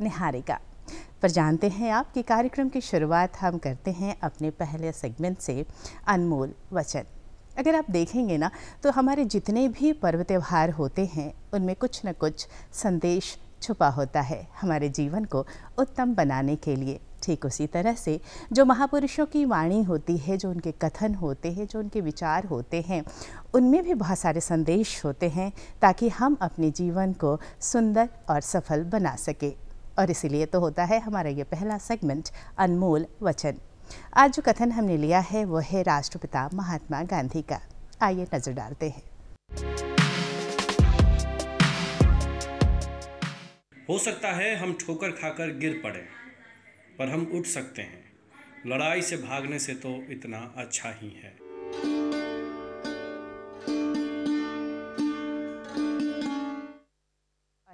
निहारिका पर जानते हैं आप कि कार्यक्रम की शुरुआत हम करते हैं अपने पहले सेगमेंट से अनमोल वचन अगर आप देखेंगे ना तो हमारे जितने भी पर्व त्यौहार होते हैं उनमें कुछ न कुछ संदेश छुपा होता है हमारे जीवन को उत्तम बनाने के लिए ठीक उसी तरह से जो महापुरुषों की वाणी होती है जो उनके कथन होते हैं जो उनके विचार होते हैं उनमें भी बहुत सारे संदेश होते हैं ताकि हम अपने जीवन को सुंदर और सफल बना सकें और इसीलिए तो होता है हमारा ये पहला सेगमेंट अनमोल वचन आज जो कथन हमने लिया है वह है राष्ट्रपिता महात्मा गांधी का आइए नजर डालते हैं हो सकता है हम ठोकर खाकर गिर पड़े पर हम उठ सकते हैं लड़ाई से भागने से तो इतना अच्छा ही है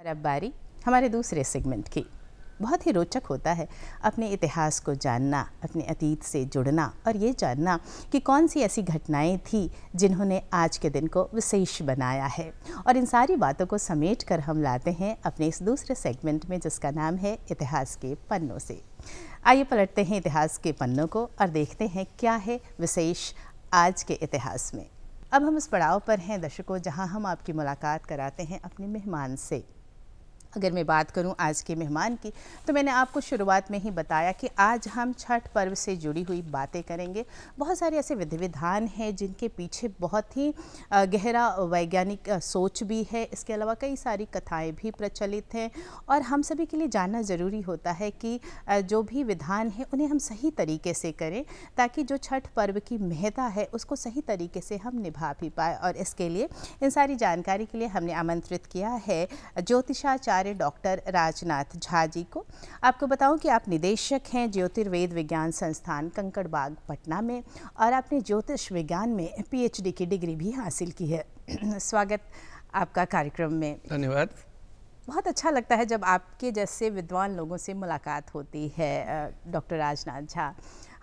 और अब बारी हमारे दूसरे सेगमेंट की बहुत ही रोचक होता है अपने इतिहास को जानना अपने अतीत से जुड़ना और ये जानना कि कौन सी ऐसी घटनाएं थी जिन्होंने आज के दिन को विशेष बनाया है और इन सारी बातों को समेट कर हम लाते हैं अपने इस दूसरे सेगमेंट में जिसका नाम है इतिहास के पन्नों से आइए पलटते हैं इतिहास के पन्नों को और देखते हैं क्या है विशेष आज के इतिहास में अब हम इस पड़ाव पर हैं दर्शकों जहां हम आपकी मुलाकात कराते हैं अपने मेहमान से अगर मैं बात करूं आज के मेहमान की तो मैंने आपको शुरुआत में ही बताया कि आज हम छठ पर्व से जुड़ी हुई बातें करेंगे बहुत सारे ऐसे विधि विधान हैं जिनके पीछे बहुत ही गहरा वैज्ञानिक सोच भी है इसके अलावा कई सारी कथाएं भी प्रचलित हैं और हम सभी के लिए जानना ज़रूरी होता है कि जो भी विधान है उन्हें हम सही तरीके से करें ताकि जो छठ पर्व की महता है उसको सही तरीके से हम निभा भी पाए और इसके लिए इन सारी जानकारी के लिए हमने आमंत्रित किया है ज्योतिषाचार्य आचार्य डॉक्टर राजनाथ झा जी को आपको बताऊं कि आप निदेशक हैं ज्योतिर्वेद विज्ञान संस्थान कंकड़बाग पटना में और आपने ज्योतिष विज्ञान में पीएचडी की डिग्री भी हासिल की है स्वागत आपका कार्यक्रम में धन्यवाद बहुत अच्छा लगता है जब आपके जैसे विद्वान लोगों से मुलाकात होती है डॉक्टर राजनाथ झा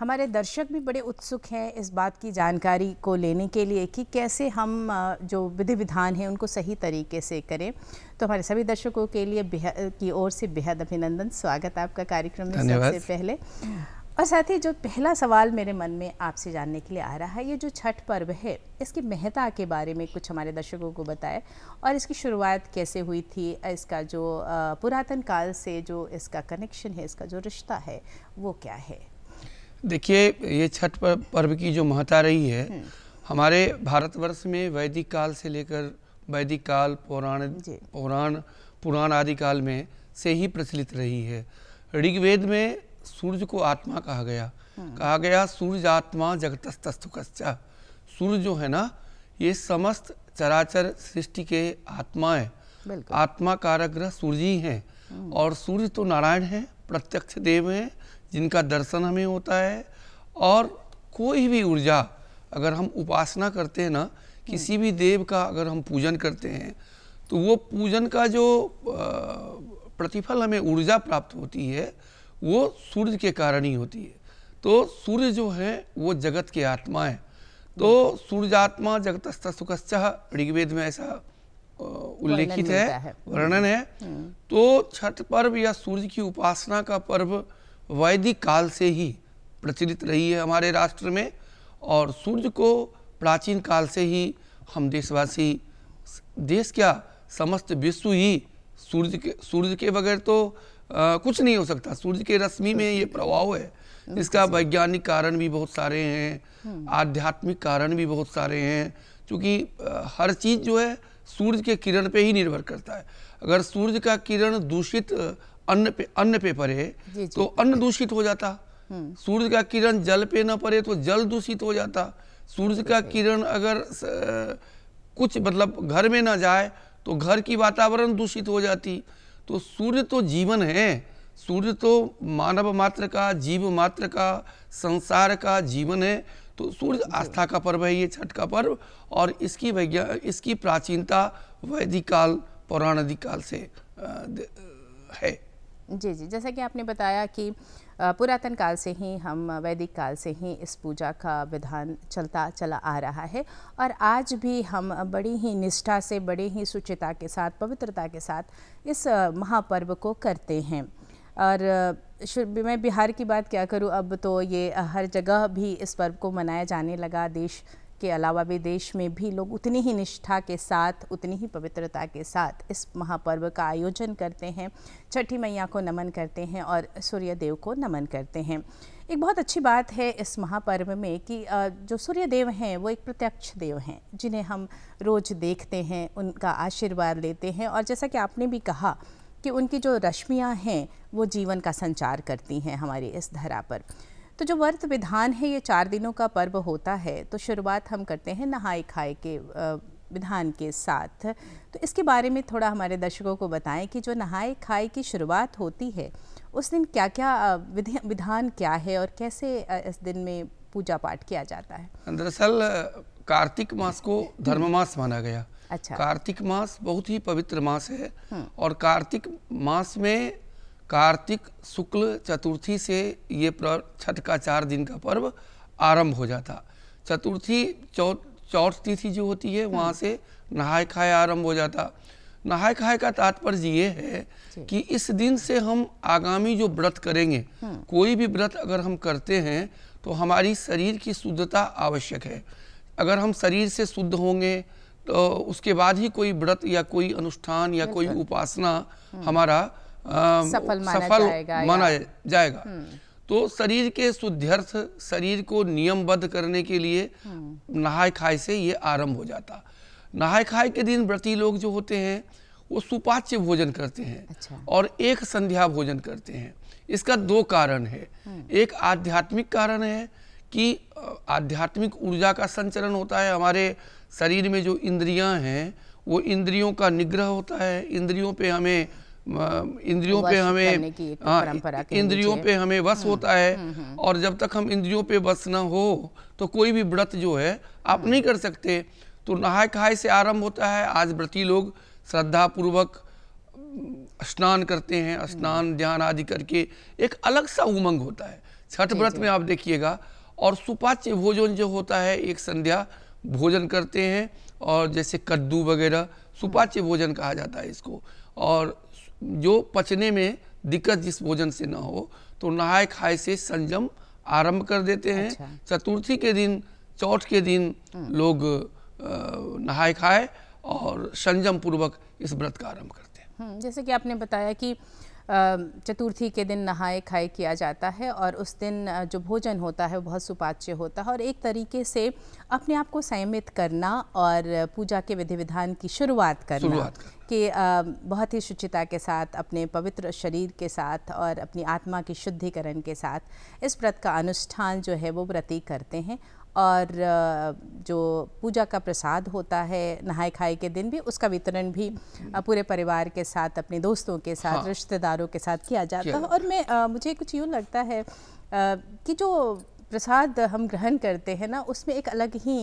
हमारे दर्शक भी बड़े उत्सुक हैं इस बात की जानकारी को लेने के लिए कि कैसे हम जो विधि विधान हैं उनको सही तरीके से करें तो हमारे सभी दर्शकों के लिए की ओर से बेहद अभिनंदन स्वागत आपका कार्यक्रम में सबसे पहले और साथ ही जो पहला सवाल मेरे मन में आपसे जानने के लिए आ रहा है ये जो छठ पर्व है इसकी महता के बारे में कुछ हमारे दर्शकों को बताएं और इसकी शुरुआत कैसे हुई थी इसका जो पुरातन काल से जो इसका कनेक्शन है इसका जो रिश्ता है वो क्या है देखिए ये छठ पर्व की जो महता रही है हम्म। हमारे भारतवर्ष में वैदिक काल से लेकर वैदिक काल पौराण पौराण पुराण आदि काल में से ही प्रचलित रही है ऋग्वेद में सूर्य को आत्मा कहा गया हम्म। कहा गया सूर्य आत्मा जगतस्तस्तुकश्चा सूर्य जो है ना ये समस्त चराचर सृष्टि के आत्मा है आत्मा कारक ग्रह सूर्य ही है हम्म। और सूर्य तो नारायण है प्रत्यक्ष देव है जिनका दर्शन हमें होता है और कोई भी ऊर्जा अगर हम उपासना करते हैं ना हम्म। किसी भी देव का अगर हम पूजन करते हैं तो वो पूजन का जो प्रतिफल हमें ऊर्जा प्राप्त होती है वो सूर्य के कारण ही होती है तो सूर्य जो है वो जगत की आत्मा है तो सूर्यात्मा जगत सुखश्च ऋग्वेद में ऐसा उल्लेखित है वर्णन है हम्म। तो छठ पर्व या सूर्य की उपासना का पर्व वैदिक काल से ही प्रचलित रही है हमारे राष्ट्र में और सूर्य को प्राचीन काल से ही हम देशवासी देश क्या समस्त विश्व ही सूर्य के सूर्य के बगैर तो आ, कुछ नहीं हो सकता सूर्य के रश्मि में ये प्रभाव है इसका वैज्ञानिक कारण भी बहुत सारे हैं आध्यात्मिक कारण भी बहुत सारे हैं क्योंकि हर चीज़ जो है सूर्य के किरण पे ही निर्भर करता है अगर सूर्य का किरण दूषित अन्न पे अन्न पे पड़े तो अन्न दूषित हो जाता सूर्य का किरण जल पे न पड़े तो जल दूषित हो जाता सूर्य का किरण अगर कुछ मतलब घर में ना जाए तो घर की वातावरण दूषित हो जाती तो सूर्य तो जीवन है सूर्य तो मानव मात्र का जीव मात्र का संसार का जीवन है तो सूर्य आस्था का पर्व है ये छठ का पर्व और इसकी वैज्ञान इसकी प्राचीनता वैदिक काल पौराणिक काल से है जी जी जैसा कि आपने बताया कि पुरातन काल से ही हम वैदिक काल से ही इस पूजा का विधान चलता चला आ रहा है और आज भी हम बड़ी ही निष्ठा से बड़े ही सुचिता के साथ पवित्रता के साथ इस महापर्व को करते हैं और मैं बिहार की बात क्या करूँ अब तो ये हर जगह भी इस पर्व को मनाया जाने लगा देश के अलावा भी देश में भी लोग उतनी ही निष्ठा के साथ उतनी ही पवित्रता के साथ इस महापर्व का आयोजन करते हैं छठी मैया को नमन करते हैं और सूर्य देव को नमन करते हैं एक बहुत अच्छी बात है इस महापर्व में कि जो सूर्य देव हैं वो एक प्रत्यक्ष देव हैं जिन्हें हम रोज़ देखते हैं उनका आशीर्वाद लेते हैं और जैसा कि आपने भी कहा कि उनकी जो रश्मियाँ हैं वो जीवन का संचार करती हैं हमारी इस धरा पर तो जो व्रत विधान है ये चार दिनों का पर्व होता है तो शुरुआत हम करते हैं नहाए खाए के विधान के साथ तो इसके बारे में थोड़ा हमारे दर्शकों को बताएं कि जो नहाए खाए की शुरुआत होती है उस दिन क्या क्या विधान क्या है और कैसे इस दिन में पूजा पाठ किया जाता है दरअसल कार्तिक मास को धर्म मास माना गया अच्छा कार्तिक मास बहुत ही पवित्र मास है हम्म। और कार्तिक मास में कार्तिक शुक्ल चतुर्थी से ये पर्व छठ का चार दिन का पर्व आरंभ हो जाता चतुर्थी चौ चौथ तिथि जो होती है वहाँ से नहाय खाए आरंभ हो जाता नहाय खाए का तात्पर्य ये है कि इस दिन से हम आगामी जो व्रत करेंगे हम्म। कोई भी व्रत अगर हम करते हैं तो हमारी शरीर की शुद्धता आवश्यक है अगर हम शरीर से शुद्ध होंगे तो उसके बाद ही कोई व्रत या कोई अनुष्ठान या कोई उपासना हम्म। हमारा सफल माना सफल जाएगा, माना जाएगा। हम्म। तो शरीर के शुद्ध्यर्थ शरीर को नियमबद्ध करने के लिए हम्म। नहाय खाय से ये आरंभ हो जाता नहाय खाय के दिन व्रती लोग जो होते हैं वो सुपाच्य भोजन करते हैं अच्छा। और एक संध्या भोजन करते हैं इसका दो कारण है हम्म। एक आध्यात्मिक कारण है कि आध्यात्मिक ऊर्जा का संचरण होता है हमारे शरीर में जो इंद्रियां हैं वो इंद्रियों का निग्रह होता है इंद्रियों पे हमें इंद्रियों पे हमें हाँ, इंद्रियों पे हमें वश हम्म, होता है हम्म, हम्म। और जब तक हम इंद्रियों पे वश ना हो तो कोई भी व्रत जो है आप नहीं कर सकते तो नहाय खाय से आरंभ होता है आज व्रती लोग श्रद्धापूर्वक स्नान करते हैं स्नान ध्यान आदि करके एक अलग सा उमंग होता है छठ व्रत में आप देखिएगा और सुपाच्य भोजन जो होता है एक संध्या भोजन करते हैं और जैसे कद्दू वगैरह सुपाच्य भोजन कहा जाता है इसको और जो पचने में दिक्कत जिस भोजन से ना हो तो नहाए खाए से संयम आरंभ कर देते हैं अच्छा। चतुर्थी के दिन चौथ के दिन हम्म। लोग नहाए खाए और संयम पूर्वक इस व्रत का आरंभ करते हैं हम्म, जैसे कि आपने बताया कि चतुर्थी के दिन नहाए खाए किया जाता है और उस दिन जो भोजन होता है वो बहुत सुपाच्य होता है और एक तरीके से अपने आप को संयमित करना और पूजा के विधि विधान की शुरुआत करना शुरुआत कि बहुत ही शुचिता के साथ अपने पवित्र शरीर के साथ और अपनी आत्मा की शुद्धिकरण के साथ इस व्रत का अनुष्ठान जो है वो व्रती करते हैं और जो पूजा का प्रसाद होता है नहाए खाए के दिन भी उसका वितरण भी हम्म। पूरे परिवार के साथ अपने दोस्तों के साथ हाँ। रिश्तेदारों के साथ किया जाता है और मैं मुझे कुछ यूँ लगता है कि जो प्रसाद हम ग्रहण करते हैं ना उसमें एक अलग ही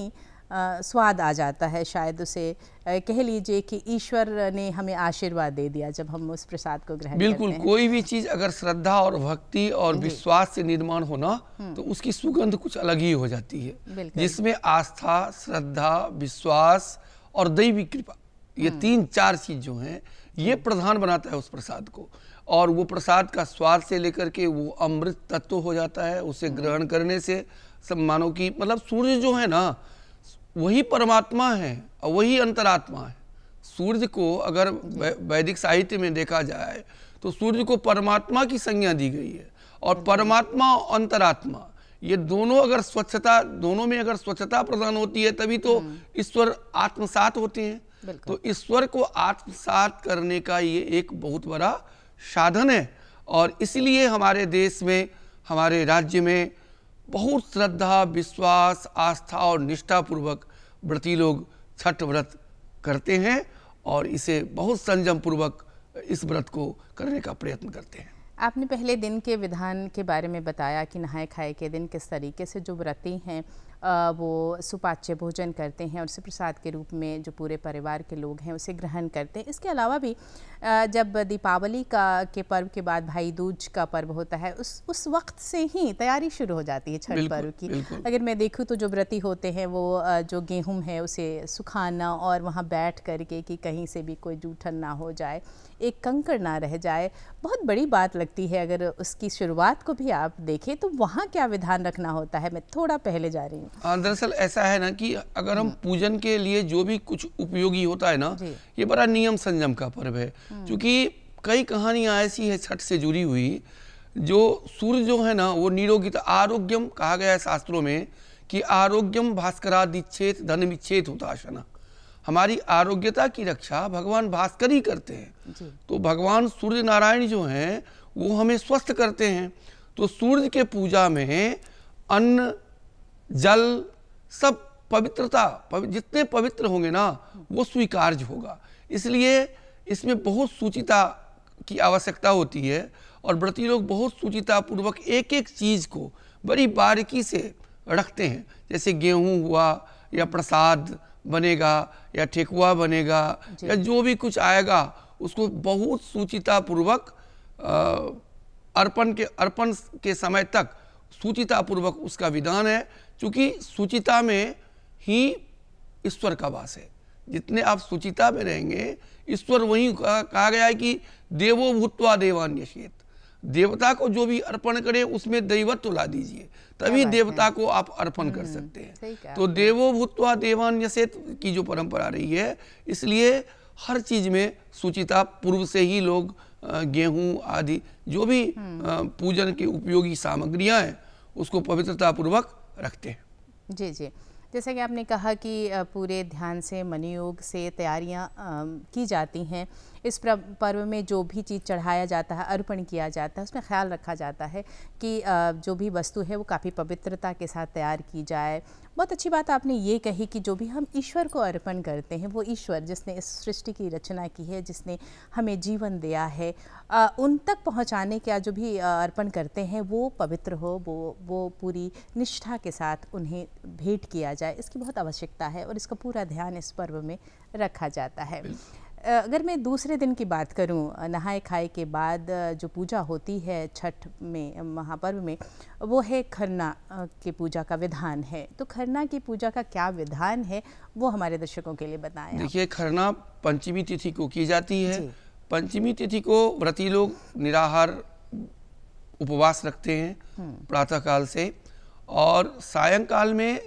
स्वाद आ जाता है शायद उसे कह लीजिए कि ईश्वर ने हमें आशीर्वाद दे दिया जब हम उस प्रसाद को ग्रहण बिल्कुल करते हैं। कोई भी चीज अगर श्रद्धा और भक्ति और विश्वास से निर्माण होना हम्म। तो उसकी सुगंध कुछ अलग ही हो जाती है जिसमें आस्था श्रद्धा विश्वास और दैवी कृपा ये हम्म। तीन चार चीज जो है ये प्रधान बनाता है उस प्रसाद को और वो प्रसाद का स्वाद से लेकर के वो अमृत तत्व हो जाता है उसे हम्म। ग्रहण करने से सब मानो मतलब सूर्य जो है ना वही परमात्मा है और वही अंतरात्मा है सूर्य को अगर वैदिक साहित्य में देखा जाए तो सूर्य को परमात्मा की संज्ञा दी गई है और परमात्मा और अंतरात्मा ये दोनों अगर स्वच्छता दोनों में अगर स्वच्छता प्रदान होती है तभी तो हम्म। ईश्वर आत्मसात होते हैं तो ईश्वर को आत्मसात करने का ये एक बहुत बड़ा साधन है और इसलिए हमारे देश में हमारे राज्य में बहुत श्रद्धा विश्वास आस्था और निष्ठापूर्वक व्रती लोग छठ व्रत करते हैं और इसे बहुत संयम पूर्वक इस व्रत को करने का प्रयत्न करते हैं आपने पहले दिन के विधान के बारे में बताया कि नहाए खाए के दिन किस तरीके से जो व्रती हैं वो सुपाच्य भोजन करते हैं और उसे प्रसाद के रूप में जो पूरे परिवार के लोग हैं उसे ग्रहण करते हैं इसके अलावा भी जब दीपावली का के पर्व के बाद भाई दूज का पर्व होता है उस उस वक्त से ही तैयारी शुरू हो जाती है छठ पर्व की अगर मैं देखूँ तो जो व्रती होते हैं वो जो गेहूँ है उसे सुखाना और वहाँ बैठ करके कि कहीं से भी कोई जूठन ना हो जाए एक कंकर ना रह जाए बहुत बड़ी बात लगती है अगर उसकी शुरुआत को भी आप देखें तो वहाँ क्या विधान रखना होता है मैं थोड़ा पहले जा रही हूँ हाँ, दरअसल ऐसा है ना कि अगर हम हम्म। पूजन के लिए जो भी कुछ उपयोगी होता है ना ये बड़ा नियम संयम का पर्व है हम्म। क्योंकि कई कहानियाँ ऐसी है छठ से जुड़ी हुई जो सूर्य जो है ना वो निरोगिता आरोग्यम कहा गया है शास्त्रों में कि आरोग्यम भास्करा दीक्षेत धन विच्छेद होता है ना हमारी आरोग्यता की रक्षा भगवान भास्कर ही करते हैं तो भगवान सूर्य नारायण जो हैं वो हमें स्वस्थ करते हैं तो सूर्य के पूजा में अन्न जल सब पवित्रता पव, जितने पवित्र होंगे ना वो स्वीकार्य होगा इसलिए इसमें बहुत सूचिता की आवश्यकता होती है और व्रती लोग बहुत पूर्वक एक एक चीज़ को बड़ी बारीकी से रखते हैं जैसे गेहूँ हुआ या प्रसाद बनेगा या ठेकुआ बनेगा या जो भी कुछ आएगा उसको बहुत सूचितापूर्वक अर्पण के अर्पण के समय तक सूचितापूर्वक उसका विधान है क्योंकि सूचिता में ही ईश्वर का वास है जितने आप सूचिता में रहेंगे ईश्वर वहीं कहा गया है कि देवो भूतवा देवान्य शेत देवता को जो भी अर्पण करें उसमें दैवत्व तो ला दीजिए तभी देवता को आप अर्पण कर हम्म, सकते हैं तो देवो भूतवा देवान्य की जो परंपरा रही है इसलिए हर चीज में सुचिता पूर्व से ही लोग गेहूं आदि जो भी हम्म। पूजन के उपयोगी सामग्रियां हैं उसको पवित्रता पूर्वक रखते हैं जी जी जैसे कि आपने कहा कि पूरे ध्यान से मनयोग से तैयारियां की जाती हैं इस पर्व में जो भी चीज़ चढ़ाया जाता है अर्पण किया जाता है उसमें ख्याल रखा जाता है कि जो भी वस्तु है वो काफ़ी पवित्रता के साथ तैयार की जाए बहुत अच्छी बात आपने ये कही कि जो भी हम ईश्वर को अर्पण करते हैं वो ईश्वर जिसने इस सृष्टि की रचना की है जिसने हमें जीवन दिया है आ, उन तक पहुंचाने का जो भी अर्पण करते हैं वो पवित्र हो वो वो पूरी निष्ठा के साथ उन्हें भेंट किया जाए इसकी बहुत आवश्यकता है और इसका पूरा ध्यान इस पर्व में रखा जाता है अगर मैं दूसरे दिन की बात करूं नहाए खाए के बाद जो पूजा होती है छठ में महापर्व में वो है खरना की पूजा का विधान है तो खरना की पूजा का क्या विधान है वो हमारे दर्शकों के लिए बताएं देखिए खरना पंचमी तिथि को की जाती है पंचमी तिथि को व्रती लोग निराहार उपवास रखते हैं हम्म। प्रातःकाल से और सायंकाल में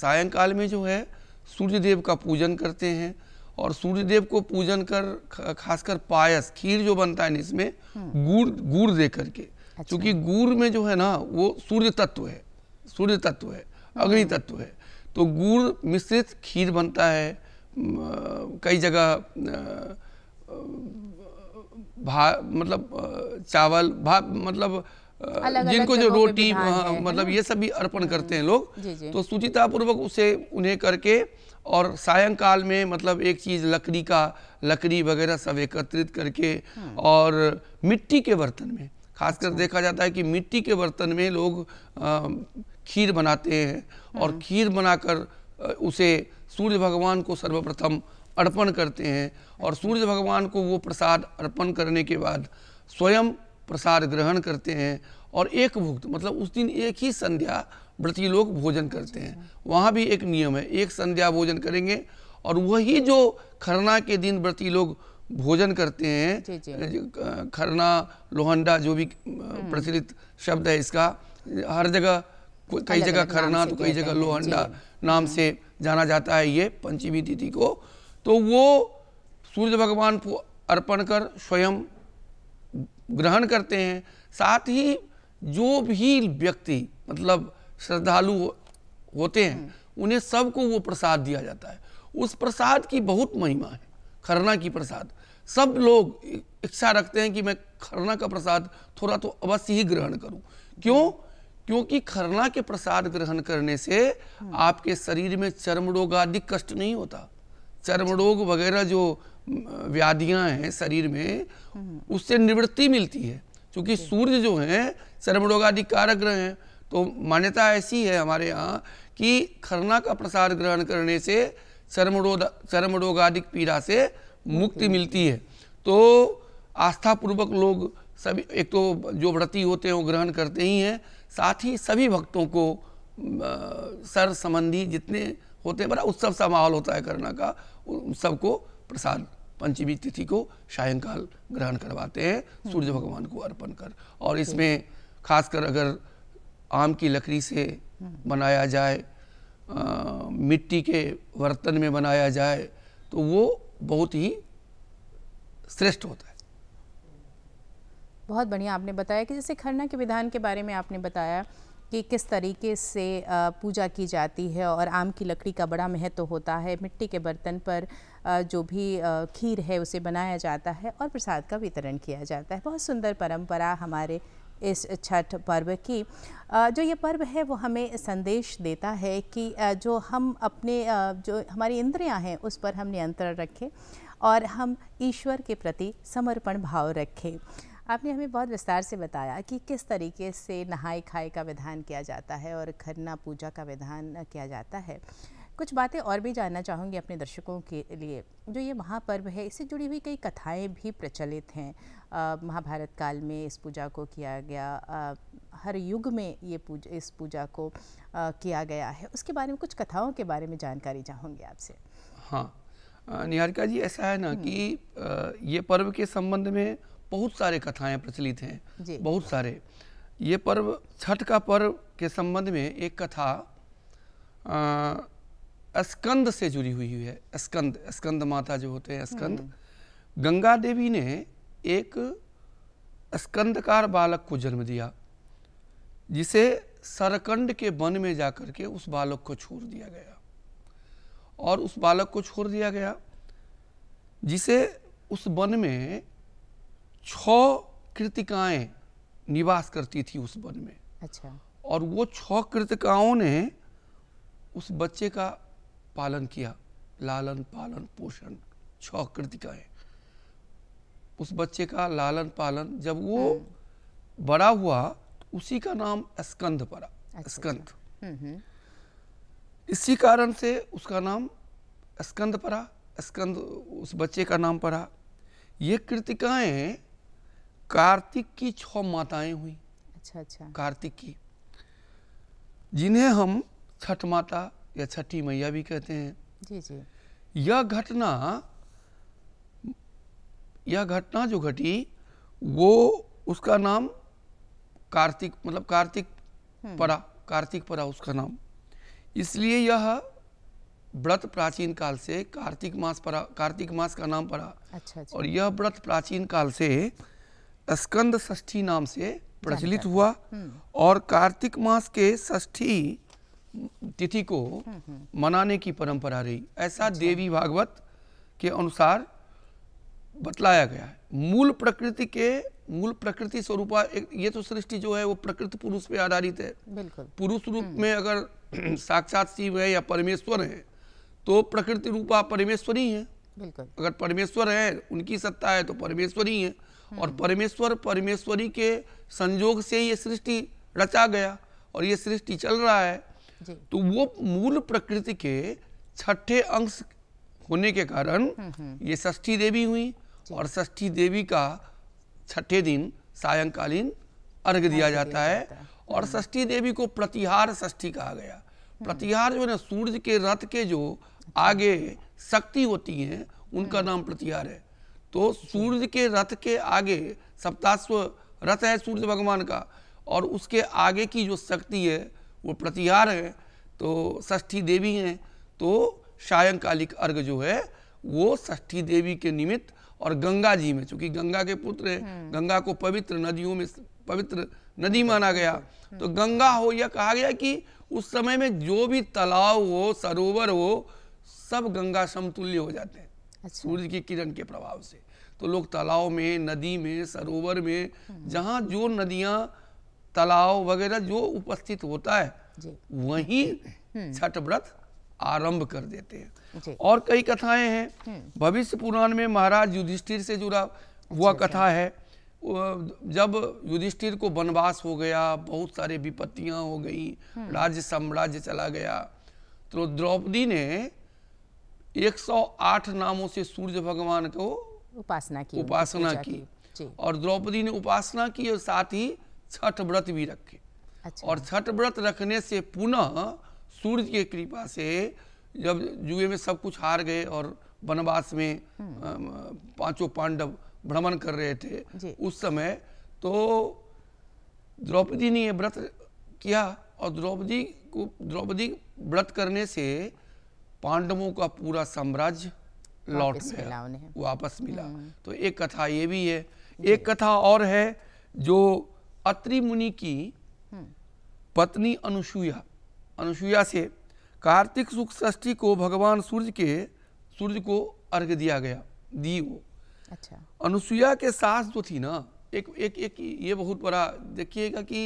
सायंकाल में जो है सूर्यदेव का पूजन करते हैं और सूर्य देव को पूजन कर खासकर पायस खीर जो बनता है इसमें हम्म। गुड़ गुड़ दे करके अच्छा। क्योंकि अच्छा। गुड़ में जो है ना वो सूर्य तत्व है सूर्य तत्व है अग्नि हम्म। तत्व है तो गुड़ मिश्रित खीर बनता है कई जगह मतलब चावल भा मतलब अलग जिनको जो रोटी मतलब ये सब भी अर्पण करते हैं लोग तो सुचिता पूर्वक उसे उन्हें करके और सायंकाल में मतलब एक चीज लकड़ी का लकड़ी वगैरह सब एकत्रित करके हाँ। और मिट्टी के बर्तन में खासकर अच्छा। देखा जाता है कि मिट्टी के बर्तन में लोग खीर बनाते हैं और हाँ। खीर बनाकर उसे सूर्य भगवान को सर्वप्रथम अर्पण करते हैं और अच्छा। सूर्य भगवान को वो प्रसाद अर्पण करने के बाद स्वयं प्रसाद ग्रहण करते हैं और एक भुक्त मतलब उस दिन एक ही संध्या व्रती लोग भोजन करते हैं वहाँ भी एक नियम है एक संध्या भोजन करेंगे और वही जो खरना के दिन व्रती लोग भोजन करते हैं खरना लोहंडा जो भी हम्म। प्रचलित शब्द है इसका हर जगह कई जगह खरना तो कई जगह लोहंडा नाम हम्म। से जाना जाता है ये पंचमी तिथि को तो वो सूर्य भगवान को अर्पण कर स्वयं ग्रहण करते हैं साथ ही जो भी व्यक्ति मतलब श्रद्धालु होते हैं हम्म। उन्हें सबको वो प्रसाद दिया जाता है उस प्रसाद की बहुत महिमा है खरना की प्रसाद सब लोग इच्छा रखते हैं कि मैं खरना का प्रसाद थोड़ा तो अवश्य ही ग्रहण करूं क्यों क्योंकि खरना के प्रसाद ग्रहण करने से हम्म। आपके शरीर में चर्म रोग आदि कष्ट नहीं होता चर्म रोग वगैरह जो व्याधियां हैं शरीर में उससे निवृत्ति मिलती है क्योंकि सूर्य जो है चरम रोगादि कारक ग्रह हैं तो मान्यता ऐसी है हमारे यहाँ कि खरना का प्रसाद ग्रहण करने से चर्म चर्म पीड़ा से मुक्ति मिलती है तो आस्था पूर्वक लोग सभी एक तो जो व्रती होते हैं वो ग्रहण करते ही हैं साथ ही सभी भक्तों को सर संबंधी जितने होते हैं बड़ा उत्सव सा माहौल होता है करना का सबको प्रसाद पंचमी तिथि को सायंकाल ग्रहण करवाते हैं सूर्य भगवान को अर्पण कर और इसमें खासकर अगर आम की लकड़ी से बनाया जाए आ, मिट्टी के बर्तन में बनाया जाए तो वो बहुत ही श्रेष्ठ होता है बहुत बढ़िया आपने बताया कि जैसे खरना के विधान के बारे में आपने बताया कि किस तरीके से पूजा की जाती है और आम की लकड़ी का बड़ा महत्व तो होता है मिट्टी के बर्तन पर जो भी खीर है उसे बनाया जाता है और प्रसाद का वितरण किया जाता है बहुत सुंदर परंपरा हमारे इस छठ पर्व की जो ये पर्व है वो हमें संदेश देता है कि जो हम अपने जो हमारी इंद्रियां हैं उस पर हम नियंत्रण रखें और हम ईश्वर के प्रति समर्पण भाव रखें आपने हमें बहुत विस्तार से बताया कि किस तरीके से नहाए खाए का विधान किया जाता है और खरना पूजा का विधान किया जाता है कुछ बातें और भी जानना चाहूँगी अपने दर्शकों के लिए जो ये महापर्व है इससे जुड़ी हुई कई कथाएं भी प्रचलित हैं महाभारत काल में इस पूजा को किया गया आ, हर युग में ये पूजा इस पूजा को आ, किया गया है उसके बारे में कुछ कथाओं के बारे में जानकारी चाहूँगी आपसे हाँ निहारिका जी ऐसा है ना हम्म। कि आ, ये पर्व के संबंध में बहुत सारे कथाएँ प्रचलित हैं बहुत सारे ये पर्व छठ का पर्व के संबंध में एक कथा स्कंद से जुड़ी हुई है स्कंद स्कंद माता जो होते हैं स्कंद हम्म। गंगा देवी ने एक स्कंदकार बालक को जन्म दिया जिसे सरकंड के वन में जाकर के उस बालक को छोड़ दिया गया और उस बालक को छोड़ दिया गया जिसे उस वन में छ कृतिकाएं निवास करती थी उस वन में अच्छा और वो छ कृतिकाओं ने उस बच्चे का पालन किया लालन पालन पोषण छह कृतिकाएं उस बच्चे का लालन पालन जब वो हाँ। बड़ा हुआ तो उसी का नाम स्कंद पड़ा अच्छा, अच्छा। स्कंद हम्म, हम्म। इसी कारण से उसका नाम स्कंद पड़ा स्कंद उस बच्चे का नाम पड़ा ये कृतिकाएं कार्तिक की छह माताएं हुई अच्छा अच्छा कार्तिक की जिन्हें हम छठ माता या छठी मैया भी कहते हैं जी जी यह घटना यह घटना जो घटी वो उसका नाम कार्तिक मतलब कार्तिक हम्म। परा कार्तिक परा उसका नाम इसलिए यह व्रत प्राचीन काल से कार्तिक मास परा कार्तिक मास का नाम पड़ा अच्छा, अच्छा। और यह व्रत प्राचीन काल से स्कंद ष्ठी नाम से प्रचलित हुआ हम्म। और कार्तिक मास के ष्ठी तिथि को हम्म, हम्म। मनाने की परंपरा रही ऐसा अच्छा। देवी भागवत के अनुसार बतलाया गया है मूल प्रकृति के मूल प्रकृति स्वरूप ये तो सृष्टि जो है वो प्रकृति पुरुष पे आधारित है पुरुष रूप हम्म। में अगर साक्षात शिव है या परमेश्वर है तो प्रकृति रूपा परमेश्वर ही है अगर परमेश्वर है उनकी सत्ता है तो परमेश्वर ही है और परमेश्वर परमेश्वरी के संजोग से ये सृष्टि रचा गया और ये सृष्टि चल रहा है तो वो मूल प्रकृति के छठे अंश होने के कारण हम्म, हम्म। ये षष्ठी देवी हुई और षष्ठी देवी का छठे दिन सायंकालीन अर्घ दिया जाता है और हम्म। षष्ठी देवी को प्रतिहार षष्ठी कहा गया प्रतिहार जो है ना सूर्य के रथ के जो आगे शक्ति होती है उनका नाम प्रतिहार है तो सूर्य के रथ के आगे सप्ताश्व रथ है सूर्य भगवान का और उसके आगे की जो शक्ति है वो प्रतिहार हैं तो षष्ठी देवी हैं तो सायंकालिक अर्घ जो है वो षष्ठी देवी के निमित्त और गंगा जी में चूंकि गंगा के पुत्र है हम्म। गंगा को पवित्र नदियों में पवित्र नदी माना गया हम्म। तो गंगा हो यह कहा गया कि उस समय में जो भी तालाब हो सरोवर हो सब गंगा समतुल्य हो जाते हैं अच्छा। सूर्य की किरण के प्रभाव से तो लोग तालाब में नदी में सरोवर में हम्म। जहाँ जो नदियाँ तालाब वगैरह जो उपस्थित होता है वही हम्म। छठ व्रत आरंभ कर देते हैं और कई कथाएं हैं हम्म। भविष्य पुराण में महाराज युधिष्ठिर से जुड़ा हुआ कथा है जब युधिष्ठिर को वनवास हो गया बहुत सारे विपत्तियां हो गई हम्म। राज्य साम्राज्य चला गया तो द्रौपदी ने 108 नामों से सूर्य भगवान को उपासना की उपासना की और द्रौपदी ने उपासना की और साथ ही छठ व्रत भी रखें अच्छा। और छठ व्रत रखने से पुनः सूर्य की कृपा से जब जुए में सब कुछ हार गए और वनवास में हम्म। पांचों पांडव भ्रमण कर रहे थे उस समय तो द्रौपदी ने यह व्रत किया और द्रौपदी को द्रौपदी व्रत करने से पांडवों का पूरा साम्राज्य लौट गया वापस मिला हम्म। तो एक कथा ये भी है एक कथा और है जो अत्रि मुनि की हम्म। पत्नी अनुसुईया अनुसुईया से कार्तिक सुख षष्ठी को भगवान सूर्य के सूर्य को अर्घ दिया गया दी वो अच्छा अनुसुईया के सास जो थी ना एक एक एक ये बहुत बड़ा देखिएगा कि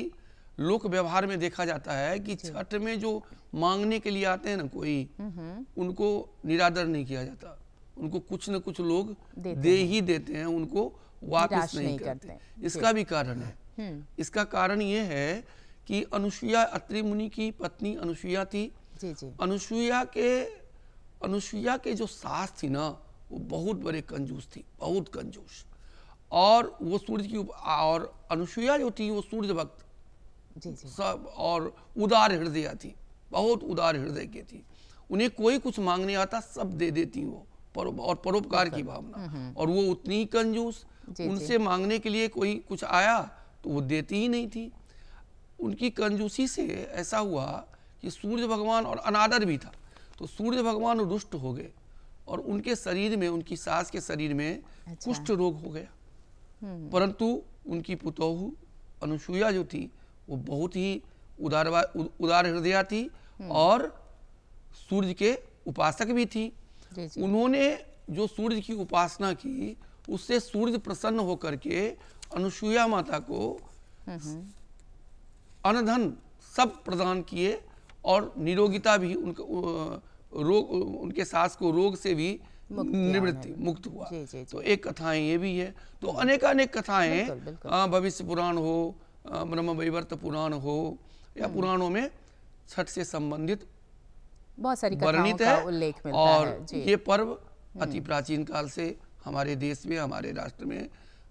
लोक व्यवहार में देखा जाता है कि छठ में जो मांगने के लिए आते हैं ना कोई हम्म, हम्म। उनको निरादर नहीं किया जाता उनको कुछ न कुछ लोग दे ही देते हैं उनको वापस नहीं, नहीं करते, करते। इसका भी कारण है हम्म। इसका कारण ये है कि अनुसुईया अत्रि मुनि की पत्नी अनुसुईया थी अनुसुईया के अनुसुईया के जो सास थी ना वो बहुत बड़े कंजूस थी बहुत कंजूस और वो सूर्य की और अनुसुईया जो थी वो सूर्य भक्त सब और उदार हृदय थी बहुत उदार हृदय की थी उन्हें कोई कुछ मांगने आता सब दे देती वो और परोपकार की अच्छा। भावना हम्म, हम्म। और वो उतनी कंजूस उनसे मांगने के लिए कोई कुछ आया तो वो देती ही नहीं थी उनकी कंजूसी से ऐसा हुआ कि सूर्य भगवान और अनादर भी था तो सूर्य भगवान रुष्ट हो गए और उनके शरीर में उनकी सास के शरीर में अच्छा। कुष्ठ रोग हो गया हम्म। परंतु उनकी पुतोहू अनुसुईया जो थी वो बहुत ही उदारवा उदार हृदय थी हम्म। और सूर्य के उपासक भी थी उन्होंने जो सूर्य की उपासना की उससे सूर्य प्रसन्न होकर के अनुसुईया माता को अनधन सब प्रदान किए और निरोगिता भी उनके रोग उनके सास को रोग से भी निवृत्ति मुक्त हुआ जी, जी, जी. तो एक कथाएं ये भी है तो अनेक अनेक कथाएं हाँ, भविष्य पुराण हो ब्रह्म वैवर्त पुराण हो या हम्म। पुराणों में छठ से संबंधित बहुत सारी वर्णित है उल्लेख और है, ये पर्व हम्म। अति प्राचीन काल से हमारे देश में हमारे राष्ट्र में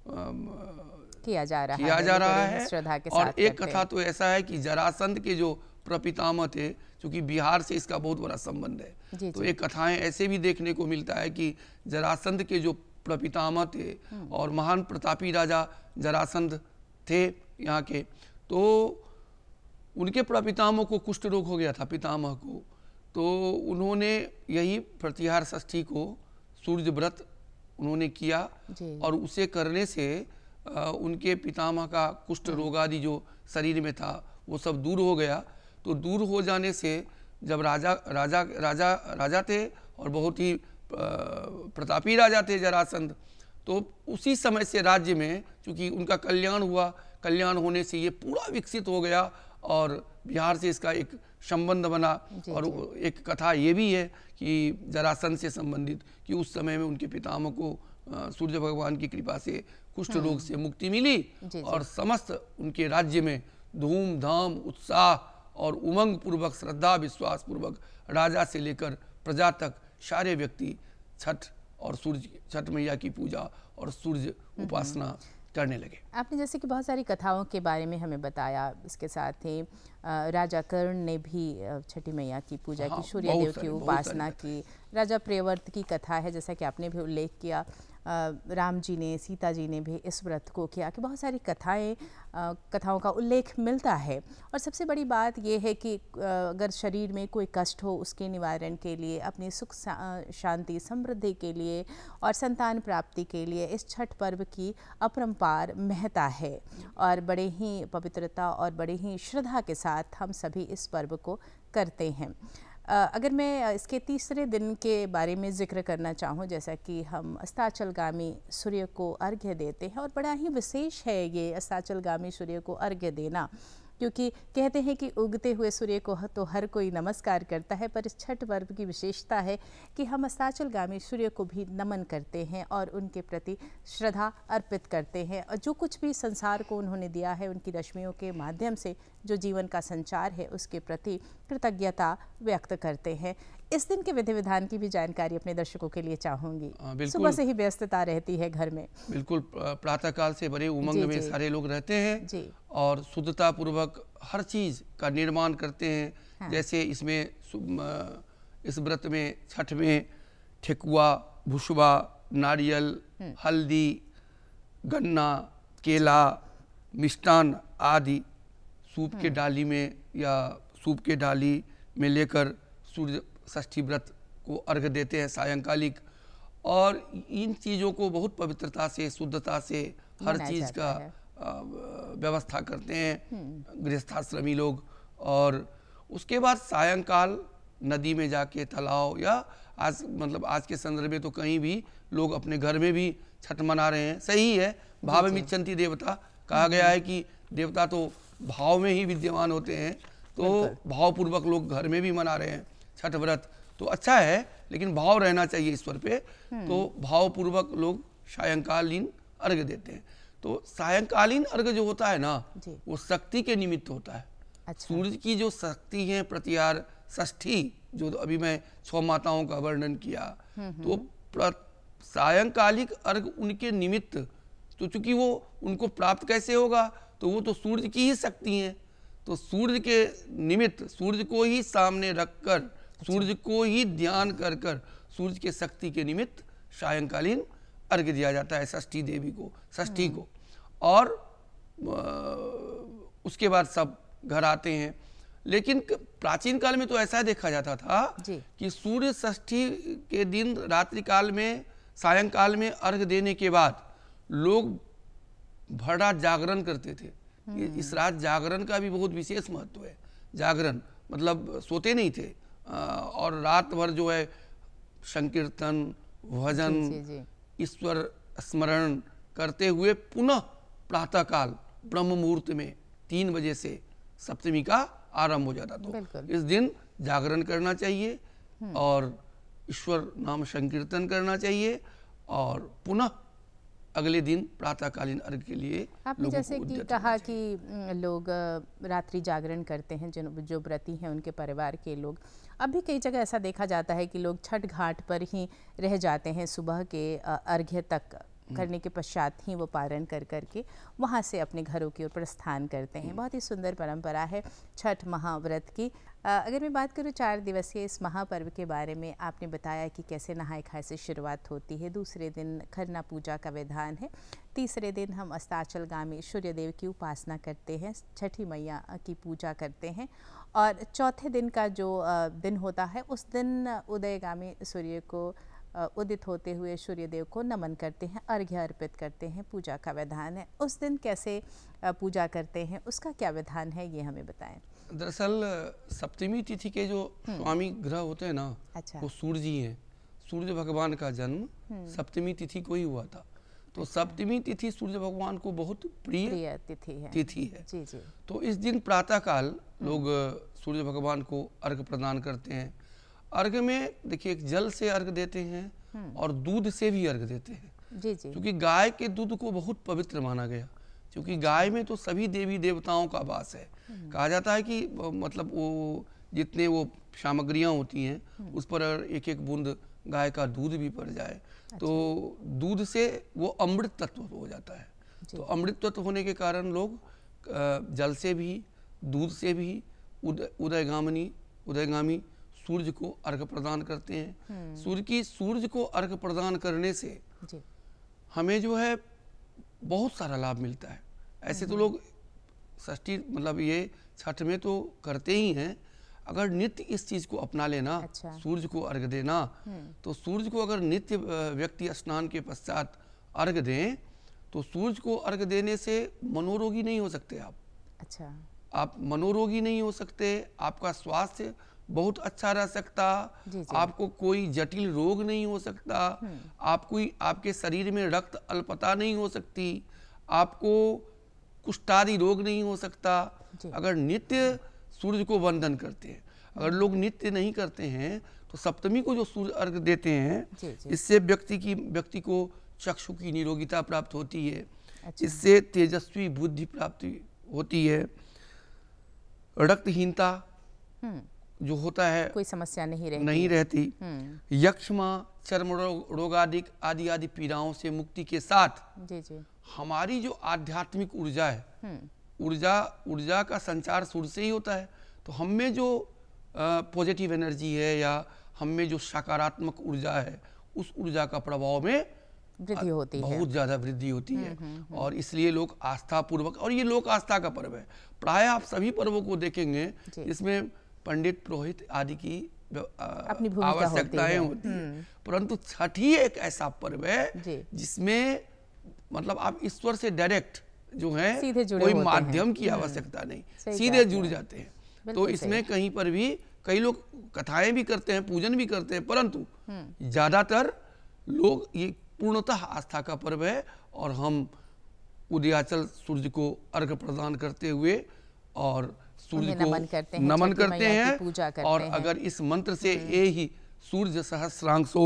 किया जा रहा किया जा रहा है और एक कथा तो ऐसा है कि जरासंध के जो प्रपितामह थे क्योंकि बिहार से इसका बहुत बड़ा संबंध है तो ये कथाएं ऐसे भी देखने को मिलता है कि जरासंध के जो प्रपितामह थे हम्म। और महान प्रतापी राजा जरासंध थे यहाँ के तो उनके प्रपितामह को कुष्ठ रोग हो गया था पितामह को तो उन्होंने यही प्रतिहार षष्ठी को सूर्य व्रत उन्होंने किया और उसे करने से उनके पितामह का कुष्ठ हाँ। रोग आदि जो शरीर में था वो सब दूर हो गया तो दूर हो जाने से जब राजा राजा राजा राजा थे और बहुत ही प्रतापी राजा थे जरासंध तो उसी समय से राज्य में चूँकि उनका कल्याण हुआ कल्याण होने से ये पूरा विकसित हो गया और बिहार से इसका एक संबंध बना और एक कथा ये भी है कि जरासन से संबंधित कि उस समय में उनके पितामह को सूर्य भगवान की कृपा से कुष्ठ हम्म। रोग से मुक्ति मिली और समस्त उनके राज्य में धूमधाम उत्साह और उमंग पूर्वक श्रद्धा विश्वास पूर्वक राजा से लेकर प्रजा तक सारे व्यक्ति छठ और सूर्य छठ मैया की पूजा और सूर्य हम्म, हम्म। उपासना करने लगे आपने जैसे कि बहुत सारी कथाओं के बारे में हमें बताया इसके साथ ही राजा कर्ण ने भी छठी मैया की पूजा हाँ, की सूर्यदेव की उपासना की राजा प्रेवर्त की कथा है जैसा कि आपने भी उल्लेख किया राम जी ने सीता जी ने भी इस व्रत को किया कि बहुत सारी कथाएं कथाओं का उल्लेख मिलता है और सबसे बड़ी बात यह है कि अगर शरीर में कोई कष्ट हो उसके निवारण के लिए अपनी सुख शांति समृद्धि के लिए और संतान प्राप्ति के लिए इस छठ पर्व की अपरम्पार महता है और बड़े ही पवित्रता और बड़े ही श्रद्धा के साथ हम सभी इस पर्व को करते हैं अगर मैं इसके तीसरे दिन के बारे में ज़िक्र करना चाहूँ जैसा कि हम अस्ताचलगामी सूर्य को अर्घ्य देते हैं और बड़ा ही विशेष है ये अस्ताचलगामी सूर्य को अर्घ्य देना क्योंकि कहते हैं कि उगते हुए सूर्य को तो हर कोई नमस्कार करता है पर इस छठ पर्व की विशेषता है कि हम अस्ताचलगामी सूर्य को भी नमन करते हैं और उनके प्रति श्रद्धा अर्पित करते हैं और जो कुछ भी संसार को उन्होंने दिया है उनकी रश्मियों के माध्यम से जो जीवन का संचार है उसके प्रति कृतज्ञता व्यक्त करते हैं इस दिन के विधि विधान की भी जानकारी अपने दर्शकों के लिए चाहूंगी हाँ, सुबह से ही व्यस्तता रहती है घर में बिल्कुल प्रातः काल से बड़े उमंग जी, में जी, सारे लोग रहते हैं जी और शुद्धतापूर्वक हर चीज़ का निर्माण करते हैं हाँ। जैसे इसमें इस व्रत में छठ में ठेकुआ भुसवा नारियल हम्म। हल्दी गन्ना केला मिष्टान आदि सूप के हम्म। डाली में या सूप के डाली में लेकर सूर्य षष्ठी व्रत को अर्घ देते हैं सायंकालिक और इन चीज़ों को बहुत पवित्रता से शुद्धता से हर चीज़ का व्यवस्था करते हैं हम्म। गृहस्थाश्रमी लोग और उसके बाद सायंकाल नदी में जाके तालाब या आज मतलब आज के संदर्भ में तो कहीं भी लोग अपने घर में भी छठ मना रहे हैं सही है भाव मिचंती देवता कहा गया है कि देवता तो भाव में ही विद्यमान होते हैं तो भावपूर्वक लोग घर में भी मना रहे हैं छठ व्रत तो अच्छा है लेकिन भाव रहना चाहिए ईश्वर पे हम्म। तो भावपूर्वक लोग सायंकालीन अर्घ देते हैं तो सायंकालीन अर्घ जो होता है ना वो शक्ति के निमित्त होता है अच्छा। सूर्य की जो शक्ति है प्रतिहार ष्ठी जो अभी मैं छह माताओं का वर्णन किया हम्म, तो हम्म। सायंकालिक अर्घ उनके निमित्त तो चूंकि वो उनको प्राप्त कैसे होगा तो वो तो सूर्य की ही शक्ति है तो सूर्य के निमित्त सूर्य को ही सामने रखकर अच्छा। सूर्य को ही ध्यान कर कर सूर्य के शक्ति के निमित्त सायंकालीन अर्घ दिया जाता है षष्ठी देवी को षष्ठी हम्म। को और उसके बाद सब घर आते हैं लेकिन प्राचीन काल में तो ऐसा देखा जाता था कि सूर्य षष्ठी के दिन रात्रि काल में सायंकाल में अर्घ देने के बाद लोग भर जागरण करते थे हम्म। इस रात जागरण का भी बहुत विशेष महत्व है जागरण मतलब सोते नहीं थे और रात भर जो है संकीर्तन भजन ईश्वर स्मरण करते हुए पुनः प्रातःकाल ब्रह्म मुहूर्त में तीन बजे से सप्तमी का आरंभ हो जाता तो इस दिन जागरण करना चाहिए हम्म। और ईश्वर नाम संकीर्तन करना चाहिए और पुनः अगले दिन प्रातःकालीन अर्घ के लिए आपने जैसे कि कहा कि लोग रात्रि जागरण करते हैं जिन जो व्रती हैं उनके परिवार के लोग अब भी कई जगह ऐसा देखा जाता है कि लोग छठ घाट पर ही रह जाते हैं सुबह के अर्घ्य तक हम्म। करने के पश्चात ही वो पारण कर करके वहाँ से अपने घरों की ओर प्रस्थान करते हैं हम्म। बहुत ही सुंदर परंपरा है छठ महाव्रत की आ, अगर मैं बात करूँ चार दिवसीय इस महापर्व के बारे में आपने बताया कि कैसे नहाए खाए से शुरुआत होती है दूसरे दिन खरना पूजा का विधान है तीसरे दिन हम अस्ताचलगामी सूर्यदेव की उपासना करते हैं छठी मैया की पूजा करते हैं और चौथे दिन का जो दिन होता है उस दिन उदयगामी सूर्य को उदित होते हुए सूर्यदेव को नमन करते हैं अर्घ्य अर्पित करते हैं पूजा का विधान है उस दिन कैसे पूजा करते हैं उसका क्या विधान है ये हमें बताएं दरअसल सप्तमी तिथि के जो हम्म। स्वामी ग्रह होते हैं ना अच्छा। वो सूर्य जी हैं सूर्य भगवान का जन्म हम्म। सप्तमी तिथि को ही हुआ था तो अच्छा। सप्तमी तिथि सूर्य भगवान को बहुत प्रिय तिथि है तिथि है जी जी। तो इस दिन प्रातः काल हम्म। लोग सूर्य भगवान को अर्घ प्रदान करते हैं अर्घ में देखिए एक जल से अर्घ देते हैं हम्म। और दूध से भी अर्घ देते हैं जी जी क्योंकि गाय के दूध को बहुत पवित्र माना गया क्योंकि अच्छा। गाय में तो सभी देवी देवताओं का वास है हम्म। कहा जाता है कि मतलब वो जितने वो सामग्रियाँ होती हैं हम्म। उस पर एक एक बूंद गाय का दूध भी पड़ जाए अच्छा। तो दूध से वो अमृत तत्व हो जाता है तो अमृत तत्व होने के कारण लोग जल से भी दूध से भी उदय उदयगामिनी उदयगामी सूर्य को अर्घ प्रदान करते हैं हम्म। सूर्य की सूर्य को अर्घ प्रदान करने से हमें जो है बहुत सारा लाभ मिलता है ऐसे तो हम्म। लोग षष्ठी मतलब ये छठ में तो करते ही हैं अगर नित्य इस चीज को अपना लेना अच्छा। सूर्य को अर्घ देना हम्म। तो सूर्य को अगर नित्य व्यक्ति स्नान के पश्चात अर्घ दें तो सूर्य को अर्घ देने से मनोरोगी नहीं हो सकते आप अच्छा आप मनोरोगी नहीं हो सकते आपका स्वास्थ्य बहुत अच्छा रह सकता जी जी। आपको कोई जटिल रोग नहीं हो सकता हम्म। आपको आपके शरीर में रक्त अल्पता नहीं हो सकती आपको कुष्ठादि रोग नहीं हो सकता अगर नित्य सूर्य को वंदन करते हैं अगर हम्म। लोग नित्य नहीं करते हैं तो सप्तमी को जो सूर्य अर्घ देते हैं इससे व्यक्ति की व्यक्ति को चक्षु की निरोगिता प्राप्त होती है अच्छा। इससे तेजस्वी बुद्धि प्राप्ति होती है रक्तहीनता हम्म। जो होता है कोई समस्या नहीं रहती नहीं रहती हम्म। यक्षमा चर्म रोग रोग आदि आदि आदि पीड़ाओं से मुक्ति के साथ जी जी हमारी जो आध्यात्मिक ऊर्जा है हम्म। ऊर्जा ऊर्जा का संचार सूर्य से ही होता है तो हम में जो पॉजिटिव एनर्जी है या हम में जो सकारात्मक ऊर्जा है उस ऊर्जा का प्रभाव में वृद्धि होती बहुत है बहुत ज़्यादा वृद्धि होती है हम्म, और इसलिए लोग आस्था पूर्वक और ये लोक आस्था का पर्व है प्राय आप सभी पर्वों को देखेंगे इसमें पंडित पुरोहित आदि की अपनी आवश्यकताएं होती है, है। हम्म। परंतु छठी एक ऐसा पर्व है जिसमें मतलब आप ईश्वर से डायरेक्ट जो है कोई माध्यम की हम्म। आवश्यकता नहीं सीधे जुड़ जाते हैं तो इसमें कहीं पर भी कई लोग कथाएं भी करते हैं पूजन भी करते हैं परंतु हम्म। ज्यादातर लोग ये पूर्णतः आस्था का पर्व है और हम उदयाचल सूर्य को अर्घ प्रदान करते हुए और सूर्य को नमन करते हैं नमन करते हैं पूजा करते और हैं। अगर इस मंत्र से हम्म। ए ही सूर्य सहस्रांशो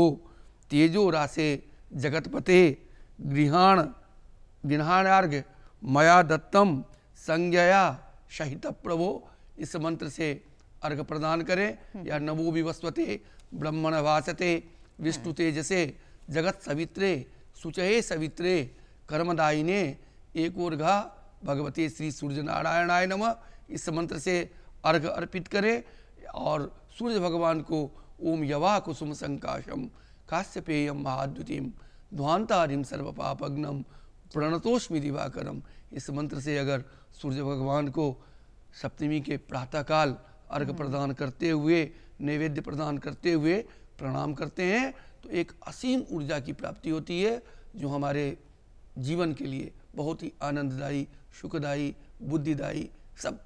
तेजो रासे जगतपते गृहाण गृहाणार्घ्य मया दत्तम संज्ञया सहित प्रभो इस मंत्र से अर्घ प्रदान करें हम्म। या नवो विवस्वते ब्रह्मण वासते विष्णु हम्म। तेजसे जगत सवित्रे सुचये सवित्रे कर्मदायिने एकोर्घा भगवते श्री सूर्य नारायणाय नमः इस मंत्र से अर्घ अर्पित करें और सूर्य भगवान को ओम यवा कुसुम संकाशम काश्यपेयम महाद्युतिम ध्वान्तारिम सर्वपापग्नम प्रणतोष्मि दिवाकरम इस मंत्र से अगर सूर्य भगवान को सप्तमी के प्रातःकाल अर्घ हम्म। प्रदान करते हुए नैवेद्य प्रदान करते हुए प्रणाम करते हैं तो एक असीम ऊर्जा की प्राप्ति होती है जो हमारे जीवन के लिए बहुत ही आनंददायी सुखदायी बुद्धिदायी सब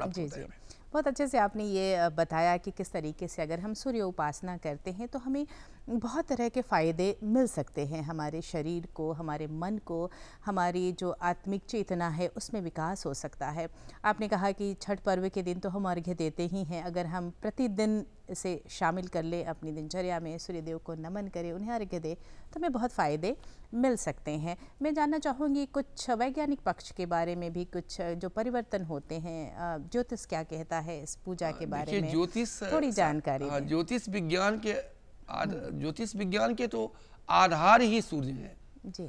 प्राप्त जी, जी. बहुत अच्छे से आपने ये बताया कि किस तरीके से अगर हम सूर्य उपासना करते हैं तो हमें बहुत तरह के फ़ायदे मिल सकते हैं हमारे शरीर को हमारे मन को हमारी जो आत्मिक चेतना है उसमें विकास हो सकता है आपने कहा कि छठ पर्व के दिन तो हम अर्घ्य देते ही हैं अगर हम प्रतिदिन इसे शामिल कर लें अपनी दिनचर्या में सूर्यदेव को नमन करें उन्हें अर्घ्य दे तो हमें बहुत फ़ायदे मिल सकते हैं मैं जानना चाहूँगी कुछ वैज्ञानिक पक्ष के बारे में भी कुछ जो परिवर्तन होते हैं ज्योतिष क्या कहता है इस पूजा हाँ, के बारे में ज्योतिष थोड़ी हाँ, जानकारी ज्योतिष विज्ञान के ज्योतिष विज्ञान के तो आधार ही सूर्य है जी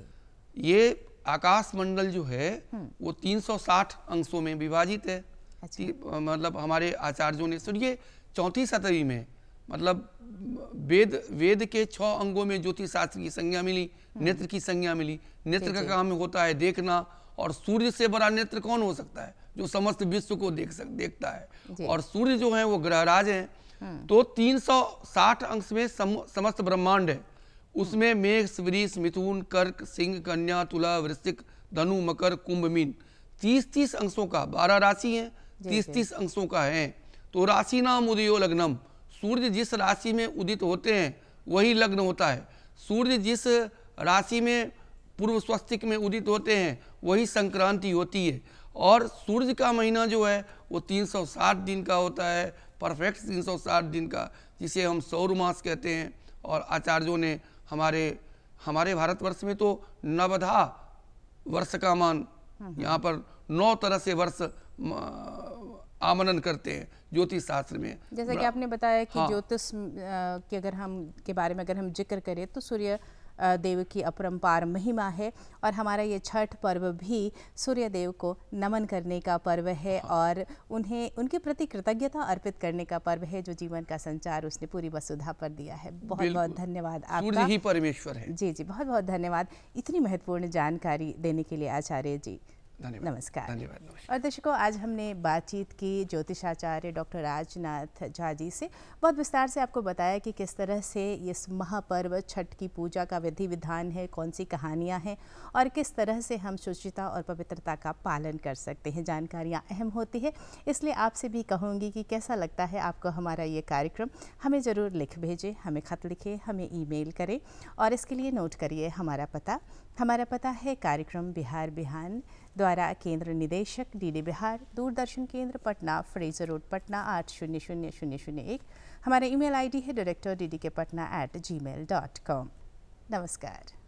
ये आकाश मंडल जो है वो 360 अंशों में विभाजित है अच्छा। मतलब हमारे आचार्यों ने सुनिए चौथी शतवी में मतलब वेद वेद के छ अंगों में ज्योतिष शास्त्र की संज्ञा मिली नेत्र की संज्ञा मिली नेत्र का काम होता है देखना और सूर्य से बड़ा नेत्र कौन हो सकता है जो समस्त विश्व को देख सक देखता है और सूर्य जो है वो ग्रहराज है हाँ। तो 360 अंश में सम, समस्त ब्रह्मांड है उसमें हाँ। मेघ स्वरीश मिथुन कर्क सिंह कन्या तुला वृश्चिक धनु मकर कुंभ मीन तीस तीस अंशों का बारह राशि है तीस तीस अंशों का है तो राशि नाम उदयो लग्नम सूर्य जिस राशि में उदित होते हैं वही लग्न होता है सूर्य जिस राशि में पूर्व स्वस्तिक में उदित होते हैं वही संक्रांति होती है और सूर्य का महीना जो है वो 360 दिन का होता है परफेक्ट तीन सौ साठ दिन का जिसे हम सौर मास कहते हैं और आचार्यों ने हमारे हमारे भारतवर्ष में तो नवधा वर्ष का मान हम्म। यहाँ पर नौ तरह से वर्ष आमनन करते हैं ज्योतिष शास्त्र में जैसा कि आपने बताया कि हाँ, ज्योतिष के अगर हम के बारे में अगर हम जिक्र करें तो सूर्य देव की अपरम्पार महिमा है और हमारा ये छठ पर्व भी सूर्य देव को नमन करने का पर्व है हाँ। और उन्हें उनके प्रति कृतज्ञता अर्पित करने का पर्व है जो जीवन का संचार उसने पूरी वसुधा पर दिया है बहुत बहुत धन्यवाद आपका ही परमेश्वर है जी जी बहुत बहुत धन्यवाद इतनी महत्वपूर्ण जानकारी देने के लिए आचार्य जी नमस्कार और दर्शकों आज हमने बातचीत की ज्योतिषाचार्य डॉक्टर राजनाथ झा जी से बहुत विस्तार से आपको बताया कि किस तरह से इस महापर्व छठ की पूजा का विधि विधान है कौन सी कहानियाँ हैं और किस तरह से हम शुचिता और पवित्रता का पालन कर सकते हैं जानकारियाँ अहम होती है इसलिए आपसे भी कहूँगी कि कैसा लगता है आपको हमारा ये कार्यक्रम हमें ज़रूर लिख भेजें हमें ख़त लिखें हमें ई करें और इसके लिए नोट करिए हमारा पता हमारा पता है कार्यक्रम बिहार बिहान द्वारा केंद्र निदेशक डीडी बिहार दूरदर्शन केंद्र पटना फ्रेजर रोड पटना आठ शून्य शून्य शून्य शून्य एक हमारा ईमेल आईडी है director D K Patna at gmail dot com नमस्कार